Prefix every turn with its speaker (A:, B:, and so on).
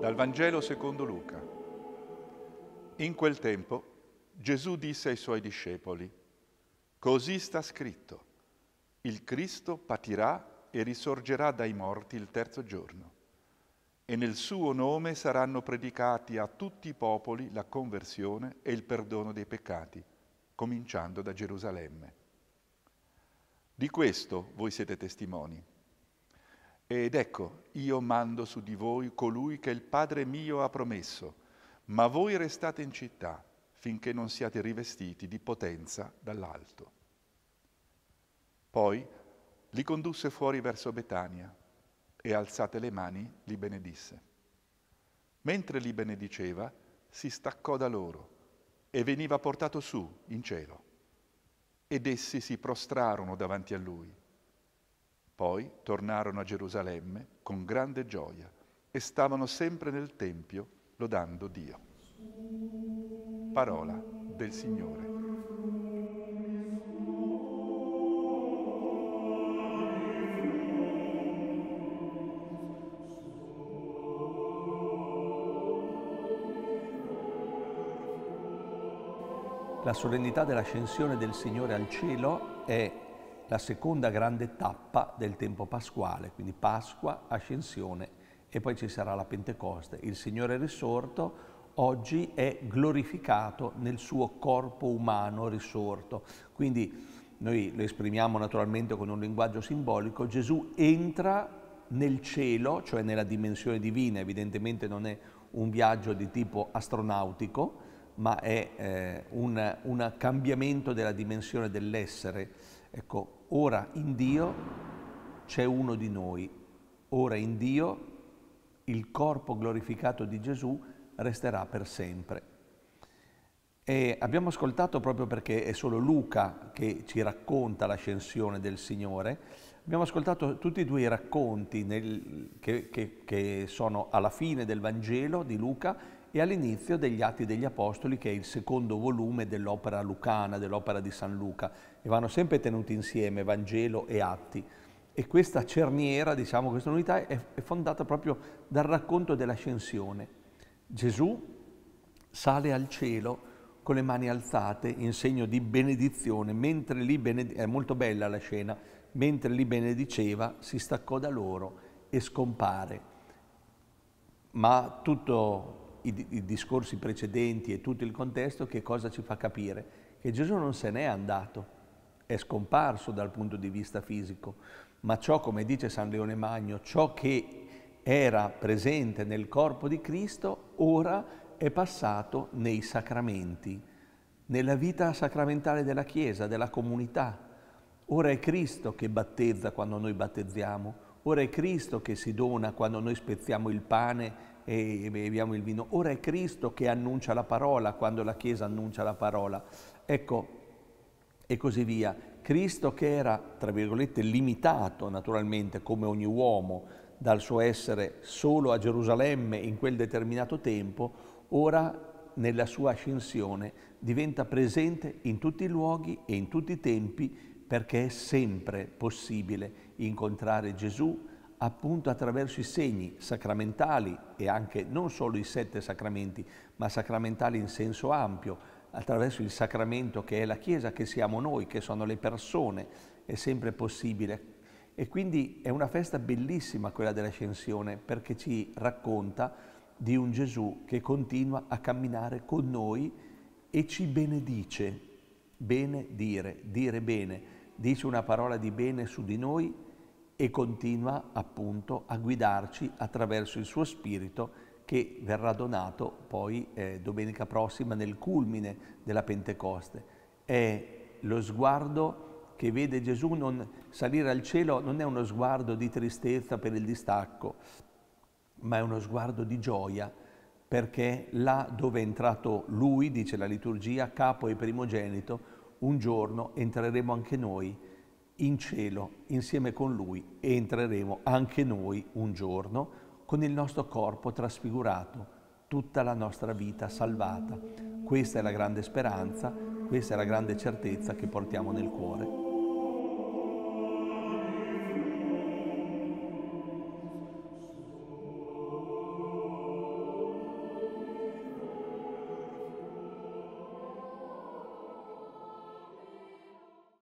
A: Dal Vangelo secondo Luca. In quel tempo Gesù disse ai suoi discepoli, Così sta scritto, il Cristo patirà e risorgerà dai morti il terzo giorno, e nel suo nome saranno predicati a tutti i popoli la conversione e il perdono dei peccati, cominciando da Gerusalemme. Di questo voi siete testimoni. Ed ecco, io mando su di voi colui che il Padre mio ha promesso, ma voi restate in città finché non siate rivestiti di potenza dall'alto. Poi li condusse fuori verso Betania e alzate le mani li benedisse. Mentre li benediceva, si staccò da loro e veniva portato su in cielo. Ed essi si prostrarono davanti a lui poi tornarono a Gerusalemme con grande gioia e stavano sempre nel Tempio lodando Dio. Parola del Signore.
B: La solennità dell'ascensione del Signore al cielo è la seconda grande tappa del tempo pasquale, quindi Pasqua, Ascensione e poi ci sarà la Pentecoste. Il Signore risorto oggi è glorificato nel suo corpo umano risorto. Quindi noi lo esprimiamo naturalmente con un linguaggio simbolico, Gesù entra nel cielo, cioè nella dimensione divina, evidentemente non è un viaggio di tipo astronautico, ma è eh, un, un cambiamento della dimensione dell'essere. Ecco, Ora in Dio c'è uno di noi, ora in Dio il corpo glorificato di Gesù resterà per sempre. E abbiamo ascoltato proprio perché è solo Luca che ci racconta l'ascensione del Signore, abbiamo ascoltato tutti e due i racconti nel, che, che, che sono alla fine del Vangelo di Luca e all'inizio degli Atti degli Apostoli, che è il secondo volume dell'opera lucana, dell'opera di San Luca, e vanno sempre tenuti insieme Vangelo e Atti. E questa cerniera, diciamo, questa unità è, fondata proprio dal racconto dell'ascensione. Gesù sale al cielo con le mani alzate in segno di benedizione, mentre lì bened- è molto bella la scena, mentre li benediceva si staccò da loro e scompare. Ma tutto i, i discorsi precedenti e tutto il contesto, che cosa ci fa capire? Che Gesù non se n'è andato, è scomparso dal punto di vista fisico, ma ciò, come dice San Leone Magno, ciò che era presente nel corpo di Cristo, ora è passato nei sacramenti, nella vita sacramentale della Chiesa, della comunità. Ora è Cristo che battezza quando noi battezziamo, ora è Cristo che si dona quando noi spezziamo il pane e beviamo il vino. Ora è Cristo che annuncia la parola quando la Chiesa annuncia la parola. Ecco, e così via. Cristo che era, tra virgolette, limitato naturalmente come ogni uomo dal suo essere solo a Gerusalemme in quel determinato tempo, ora nella sua ascensione diventa presente in tutti i luoghi e in tutti i tempi perché è sempre possibile incontrare Gesù, appunto attraverso i segni sacramentali e anche non solo i sette sacramenti, ma sacramentali in senso ampio, attraverso il sacramento che è la Chiesa, che siamo noi, che sono le persone, è sempre possibile. E quindi è una festa bellissima quella dell'ascensione perché ci racconta di un Gesù che continua a camminare con noi e ci benedice. Bene dire, dire bene, dice una parola di bene su di noi e continua appunto a guidarci attraverso il suo spirito che verrà donato poi eh, domenica prossima nel culmine della Pentecoste. È lo sguardo che vede Gesù non salire al cielo non è uno sguardo di tristezza per il distacco, ma è uno sguardo di gioia, perché là dove è entrato lui, dice la liturgia, capo e primogenito, un giorno entreremo anche noi in cielo insieme con lui e entreremo anche noi un giorno con il nostro corpo trasfigurato, tutta la nostra vita salvata. Questa è la grande speranza, questa è la grande certezza che portiamo nel cuore.